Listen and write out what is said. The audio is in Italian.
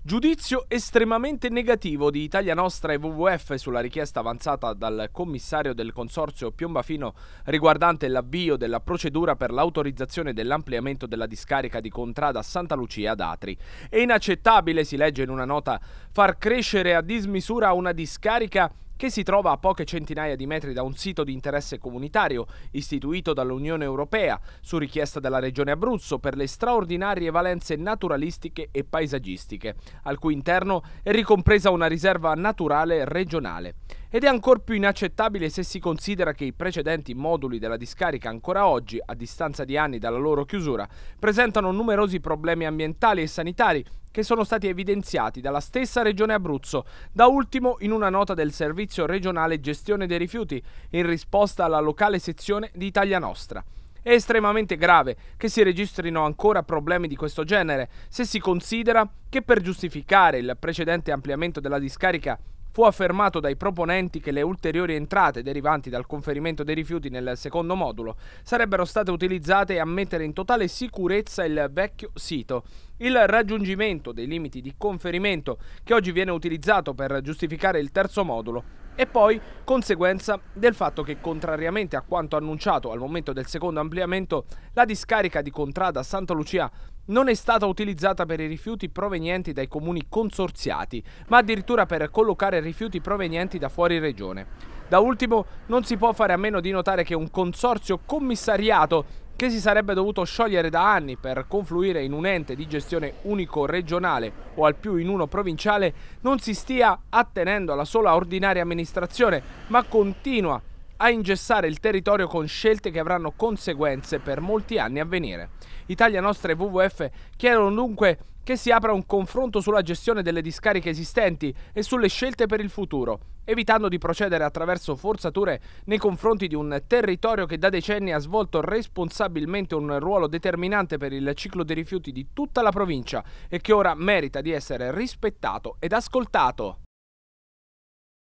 Giudizio estremamente negativo di Italia Nostra e WWF sulla richiesta avanzata dal commissario del consorzio Piombafino riguardante l'avvio della procedura per l'autorizzazione dell'ampliamento della discarica di Contrada Santa Lucia ad Atri. È inaccettabile, si legge in una nota, far crescere a dismisura una discarica che si trova a poche centinaia di metri da un sito di interesse comunitario istituito dall'Unione Europea su richiesta della Regione Abruzzo per le straordinarie valenze naturalistiche e paesaggistiche, al cui interno è ricompresa una riserva naturale regionale ed è ancor più inaccettabile se si considera che i precedenti moduli della discarica ancora oggi, a distanza di anni dalla loro chiusura, presentano numerosi problemi ambientali e sanitari che sono stati evidenziati dalla stessa Regione Abruzzo, da ultimo in una nota del Servizio regionale gestione dei rifiuti, in risposta alla locale sezione di Italia Nostra. È estremamente grave che si registrino ancora problemi di questo genere, se si considera che per giustificare il precedente ampliamento della discarica Fu affermato dai proponenti che le ulteriori entrate derivanti dal conferimento dei rifiuti nel secondo modulo sarebbero state utilizzate a mettere in totale sicurezza il vecchio sito. Il raggiungimento dei limiti di conferimento che oggi viene utilizzato per giustificare il terzo modulo e poi conseguenza del fatto che contrariamente a quanto annunciato al momento del secondo ampliamento la discarica di Contrada Santa Lucia non è stata utilizzata per i rifiuti provenienti dai comuni consorziati, ma addirittura per collocare rifiuti provenienti da fuori regione. Da ultimo, non si può fare a meno di notare che un consorzio commissariato che si sarebbe dovuto sciogliere da anni per confluire in un ente di gestione unico regionale o al più in uno provinciale, non si stia attenendo alla sola ordinaria amministrazione, ma continua a ingessare il territorio con scelte che avranno conseguenze per molti anni a venire. Italia Nostra e WWF chiedono dunque che si apra un confronto sulla gestione delle discariche esistenti e sulle scelte per il futuro, evitando di procedere attraverso forzature nei confronti di un territorio che da decenni ha svolto responsabilmente un ruolo determinante per il ciclo dei rifiuti di tutta la provincia e che ora merita di essere rispettato ed ascoltato.